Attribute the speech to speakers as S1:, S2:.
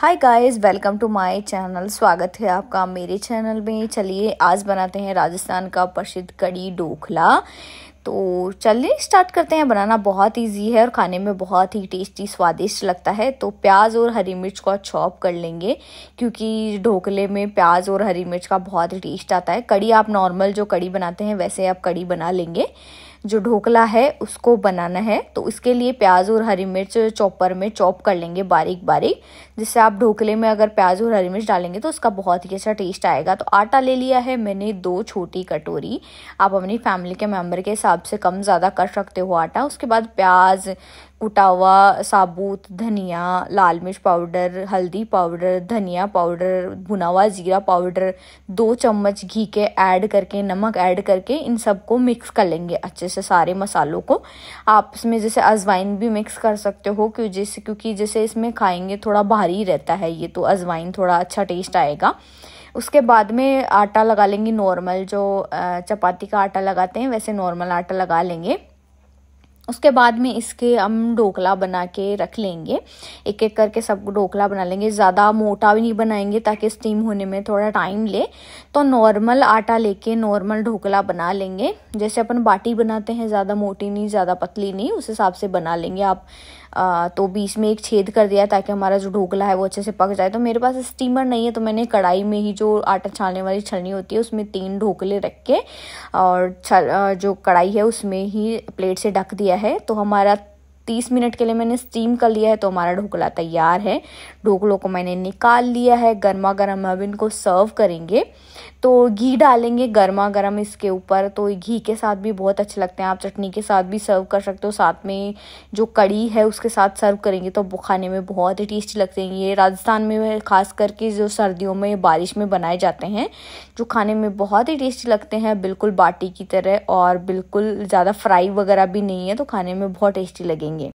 S1: hi guys welcome to my channel स्वागत है आपका मेरे चैनल में चलिए आज बनाते हैं राजस्थान का प्रसिद्ध कड़ी ढोखला तो चलिए स्टार्ट करते हैं बनाना बहुत इजी है और खाने में बहुत ही टेस्टी स्वादिष्ट लगता है तो प्याज और हरी मिर्च को चॉप कर लेंगे क्योंकि ढोकले में प्याज और हरी मिर्च का बहुत ही टेस्ट आता है कड़ी आप नॉर्मल जो कड़ी बनाते हैं वैसे आप कड़ी बना लेंगे जो ढोकला है उसको बनाना है तो उसके लिए प्याज और हरी मिर्च चॉपर में चॉप कर लेंगे बारीक बारीक जिससे आप ढोकले में अगर प्याज और हरी मिर्च डालेंगे तो उसका बहुत ही अच्छा टेस्ट आएगा तो आटा ले लिया है मैंने दो छोटी कटोरी आप अपनी फैमिली के मेम्बर के हिसाब से कम ज़्यादा कर सकते हो आटा उसके बाद प्याज कुटा हुआ साबुत धनिया लाल मिर्च पाउडर हल्दी पाउडर धनिया पाउडर भुना हुआ जीरा पाउडर दो चम्मच घी के ऐड करके नमक ऐड करके इन सबको मिक्स कर लेंगे अच्छे से सारे मसालों को आप इसमें जैसे अजवाइन भी मिक्स कर सकते हो क्यों जैसे क्योंकि जैसे इसमें खाएंगे थोड़ा भारी रहता है ये तो अजवाइन थोड़ा अच्छा टेस्ट आएगा उसके बाद में आटा लगा लेंगे नॉर्मल जो चपाती का आटा लगाते हैं वैसे नॉर्मल आटा लगा लेंगे उसके बाद में इसके हम ढोकला बना के रख लेंगे एक एक करके सब ढोकला बना लेंगे ज़्यादा मोटा भी नहीं बनाएंगे ताकि स्टीम होने में थोड़ा टाइम ले तो नॉर्मल आटा लेके नॉर्मल ढोकला बना लेंगे जैसे अपन बाटी बनाते हैं ज़्यादा मोटी नहीं ज़्यादा पतली नहीं उस हिसाब से बना लेंगे आप आ, तो बीच में एक छेद कर दिया ताकि हमारा जो ढोकला है वो अच्छे से पक जाए तो मेरे पास स्टीमर नहीं है तो मैंने कढ़ाई में ही जो आटा छालने वाली छलनी होती है उसमें तीन ढोकले रख के और जो कढ़ाई है उसमें ही प्लेट से ढक दिया है तो हमारा तीस मिनट के लिए मैंने स्टीम कर लिया है तो हमारा ढोकला तैयार है ढोकलों को मैंने निकाल लिया है गर्मा गर्म हम इनको सर्व करेंगे तो घी डालेंगे गर्मा गर्म इसके ऊपर तो घी के साथ भी बहुत अच्छे लगते हैं आप चटनी के साथ भी सर्व कर सकते हो साथ में जो कड़ी है उसके साथ सर्व करेंगे तो खाने में बहुत ही टेस्टी लगते हैं ये राजस्थान में खास करके जो सर्दियों में बारिश में बनाए जाते हैं जो खाने में बहुत ही टेस्टी लगते हैं बिल्कुल बाटी की तरह और बिल्कुल ज़्यादा फ्राई वगैरह भी नहीं है तो खाने में बहुत टेस्टी लगेंगे